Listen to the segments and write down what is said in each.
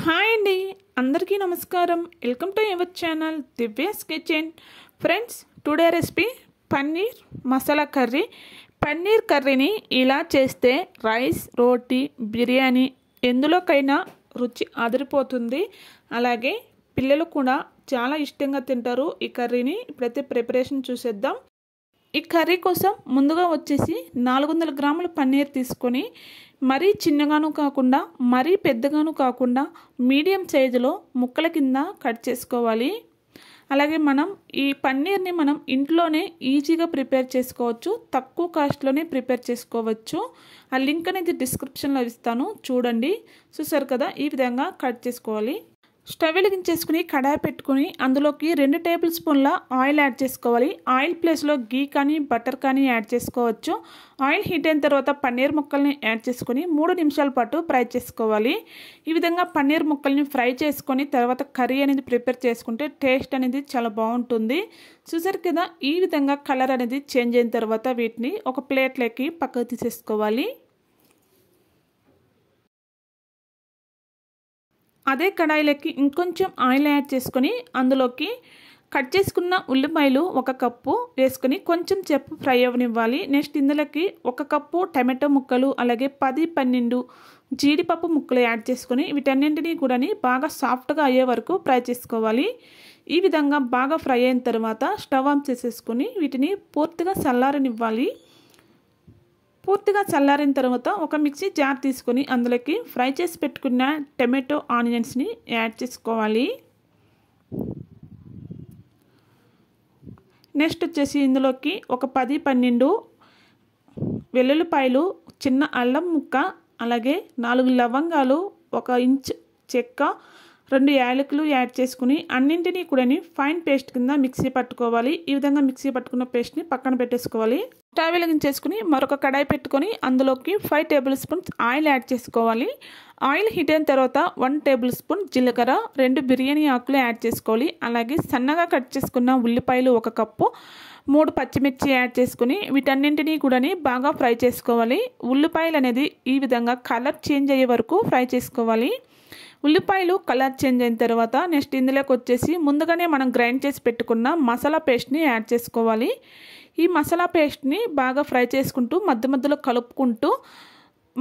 hi అండి అందరికీ నమస్కారం welcome to your channel Divya's kitchen friends today recipe paneer masala curry paneer కర్రీని ఇలా చేస్తే రైస్ రోటీ బిర్యానీ ఎందులోకైనా రుచి అదిరిపోతుంది అలాగే పిల్లలు కూడా చాలా ఇష్టంగా తింటారు ఈ కర్రీని ప్రతి ప్రిపరేషన్ చూసేద్దాం ఈ కర్రీ కోసం ముందుగా వచ్చేసి నాలుగు వందల గ్రాముల పన్నీర్ తీసుకొని మరీ చిన్నగాను కాకుండా మరీ పెద్దగాను కాకుండా మీడియం సైజులో ముక్కల కింద కట్ చేసుకోవాలి అలాగే మనం ఈ పన్నీర్ని మనం ఇంట్లోనే ఈజీగా ప్రిపేర్ చేసుకోవచ్చు తక్కువ కాస్ట్లోనే ప్రిపేర్ చేసుకోవచ్చు ఆ లింక్ అనేది డిస్క్రిప్షన్లో ఇస్తాను చూడండి చూసారు కదా ఈ విధంగా కట్ చేసుకోవాలి స్టవ్ వెలిగించేసుకుని కడాయి పెట్టుకుని అందులోకి రెండు టేబుల్ స్పూన్ల ఆయిల్ యాడ్ చేసుకోవాలి ఆయిల్ ప్లేస్లో గీ కానీ బటర్ కానీ యాడ్ చేసుకోవచ్చు ఆయిల్ హీట్ అయిన తర్వాత పన్నీర్ ముక్కల్ని యాడ్ చేసుకుని మూడు నిమిషాల పాటు ఫ్రై చేసుకోవాలి ఈ విధంగా పన్నీర్ ముక్కల్ని ఫ్రై చేసుకొని తర్వాత కర్రీ అనేది ప్రిపేర్ చేసుకుంటే టేస్ట్ అనేది చాలా బాగుంటుంది చూసారు కదా ఈ విధంగా కలర్ అనేది చేంజ్ అయిన తర్వాత వీటిని ఒక ప్లేట్లోకి పక్కకు తీసేసుకోవాలి అదే కడాయిలోకి ఇంకొంచెం ఆయిల్ యాడ్ చేసుకొని అందులోకి కట్ చేసుకున్న ఉల్లిపాయలు ఒక కప్పు వేసుకొని కొంచెం చెప్పు ఫ్రై అవ్వనివ్వాలి నెక్స్ట్ ఇందులోకి ఒక కప్పు టమాటో ముక్కలు అలాగే పది పన్నెండు జీడిపప్పు ముక్కలు యాడ్ చేసుకొని వీటన్నింటినీ కూడా బాగా సాఫ్ట్గా అయ్యే వరకు ఫ్రై చేసుకోవాలి ఈ విధంగా బాగా ఫ్రై అయిన తర్వాత స్టవ్ ఆన్ చేసేసుకొని వీటిని పూర్తిగా చల్లారనివ్వాలి పూర్తిగా చల్లారిన తర్వాత ఒక మిక్సీ జార్ తీసుకొని అందులోకి ఫ్రై చేసి పెట్టుకున్న టమాటో ఆనియన్స్ని యాడ్ చేసుకోవాలి నెక్స్ట్ వచ్చేసి ఇందులోకి ఒక పది పన్నెండు వెల్లుల్లిపాయలు చిన్న అల్లం ముక్క అలాగే నాలుగు లవంగాలు ఒక ఇంచ్ చెక్క రెండు యాలకులు యాడ్ చేసుకుని అన్నింటినీ కూడా ఫైన్ పేస్ట్ కింద మిక్సీ పట్టుకోవాలి ఈ విధంగా మిక్సీ పట్టుకున్న పేస్ట్ని పక్కన పెట్టేసుకోవాలి స్టవ్ చేసుకుని మరొక కడాయి పెట్టుకొని అందులోకి five tablespoons oil add చేసుకోవాలి ఆయిల్ హీట్ అయిన తర్వాత వన్ టేబుల్ స్పూన్ జీలకర్ర రెండు బిర్యానీ ఆకులు యాడ్ చేసుకోవాలి అలాగే సన్నగా కట్ చేసుకున్న ఉల్లిపాయలు ఒక కప్పు మూడు పచ్చిమిర్చి యాడ్ చేసుకుని వీటన్నింటినీ కూడా బాగా ఫ్రై చేసుకోవాలి ఉల్లిపాయలు అనేది ఈ విధంగా కలర్ చేంజ్ అయ్యే వరకు ఫ్రై చేసుకోవాలి ఉల్లిపాయలు కలర్ చేంజ్ అయిన తర్వాత నెక్స్ట్ ఇందులోకి వచ్చేసి ముందుగానే మనం గ్రైండ్ చేసి పెట్టుకున్న మసాలా పేస్ట్ని యాడ్ చేసుకోవాలి ఈ మసాలా పేస్ట్ని బాగా ఫ్రై చేసుకుంటూ మధ్య మధ్యలో కలుపుకుంటూ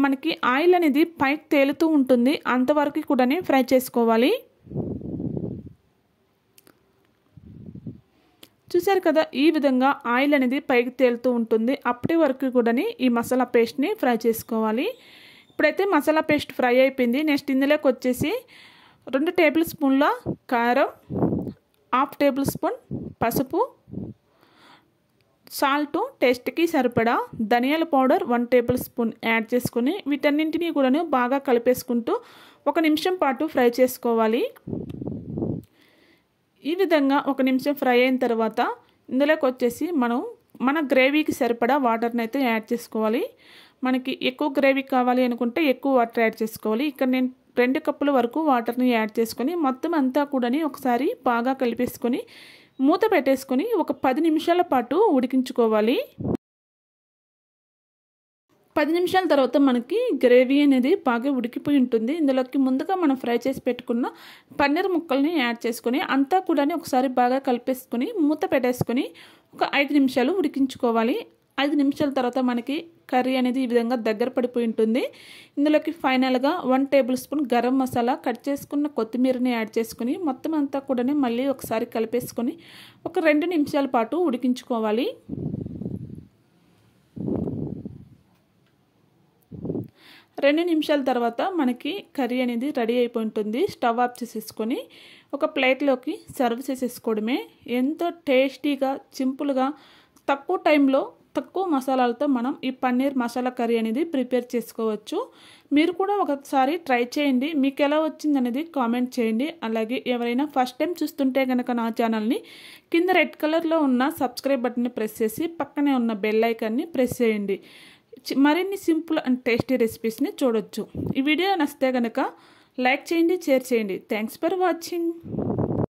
మనకి ఆయిల్ అనేది పైకి తేలుతూ ఉంటుంది అంతవరకు కూడా ఫ్రై చేసుకోవాలి చూసారు కదా ఈ విధంగా ఆయిల్ అనేది పైకి తేలుతూ ఉంటుంది అప్పటి వరకు కూడా ఈ మసాలా పేస్ట్ని ఫ్రై చేసుకోవాలి ఇప్పుడైతే మసాలా పేస్ట్ ఫ్రై అయిపోయింది నెక్స్ట్ ఇందులోకి వచ్చేసి రెండు టేబుల్ స్పూన్ల కారం హాఫ్ టేబుల్ స్పూన్ పసుపు సాల్ట్ టేస్ట్కి సరిపడా ధనియాల powder one tablespoon add చేసుకుని వీటన్నింటినీ కూడా బాగా కలిపేసుకుంటూ ఒక నిమిషం పాటు ఫ్రై చేసుకోవాలి ఈ విధంగా ఒక నిమిషం ఫ్రై అయిన తర్వాత ఇందులోకి వచ్చేసి మనం మన గ్రేవీకి సరిపడా వాటర్ని అయితే యాడ్ చేసుకోవాలి మనకి ఎక్కువ గ్రేవీ కావాలి అనుకుంటే ఎక్కువ వాటర్ యాడ్ చేసుకోవాలి ఇక్కడ నేను రెండు కప్పుల వరకు వాటర్ని యాడ్ చేసుకొని మొత్తం అంతా కూడాని ఒకసారి బాగా కలిపేసుకొని మూత పెట్టేసుకొని ఒక పది నిమిషాల పాటు ఉడికించుకోవాలి పది నిమిషాల తర్వాత మనకి గ్రేవీ అనేది బాగా ఉడికిపోయి ఉంటుంది ఇందులోకి ముందుగా మనం ఫ్రై చేసి పెట్టుకున్న పన్నీర్ ముక్కల్ని యాడ్ చేసుకొని అంతా కూడా ఒకసారి బాగా కలిపేసుకొని మూత పెట్టేసుకొని ఒక ఐదు నిమిషాలు ఉడికించుకోవాలి ఐదు నిమిషాల తర్వాత మనకి కర్రీ అనేది ఈ విధంగా దగ్గర పడిపోయి ఉంటుంది ఇందులోకి ఫైనల్గా one tablespoon garam masala cut చేసుకున్న కొత్తిమీరని యాడ్ చేసుకుని మొత్తం అంతా కూడా మళ్ళీ ఒకసారి కలిపేసుకొని ఒక రెండు నిమిషాల పాటు ఉడికించుకోవాలి రెండు నిమిషాల తర్వాత మనకి కర్రీ అనేది రెడీ అయిపోయి ఉంటుంది స్టవ్ ఆఫ్ చేసేసుకొని ఒక ప్లేట్లోకి సర్వ్ చేసేసుకోవడమే ఎంతో టేస్టీగా సింపుల్గా తక్కువ టైంలో తక్కువ మసాలాలతో మనం ఈ పన్నీర్ మసాలా కర్రీ అనేది ప్రిపేర్ చేసుకోవచ్చు మీరు కూడా ఒకసారి ట్రై చేయండి మీకు ఎలా వచ్చింది అనేది కామెంట్ చేయండి అలాగే ఎవరైనా ఫస్ట్ టైం చూస్తుంటే కనుక నా ఛానల్ని కింద రెడ్ కలర్లో ఉన్న సబ్స్క్రైబ్ బటన్ని ప్రెస్ చేసి పక్కనే ఉన్న బెల్ ఐకాన్ని ప్రెస్ చేయండి మరిన్ని సింపుల్ అండ్ టేస్టీ రెసిపీస్ని చూడొచ్చు ఈ వీడియో నచ్చితే కనుక లైక్ చేయండి షేర్ చేయండి థ్యాంక్స్ ఫర్ వాచింగ్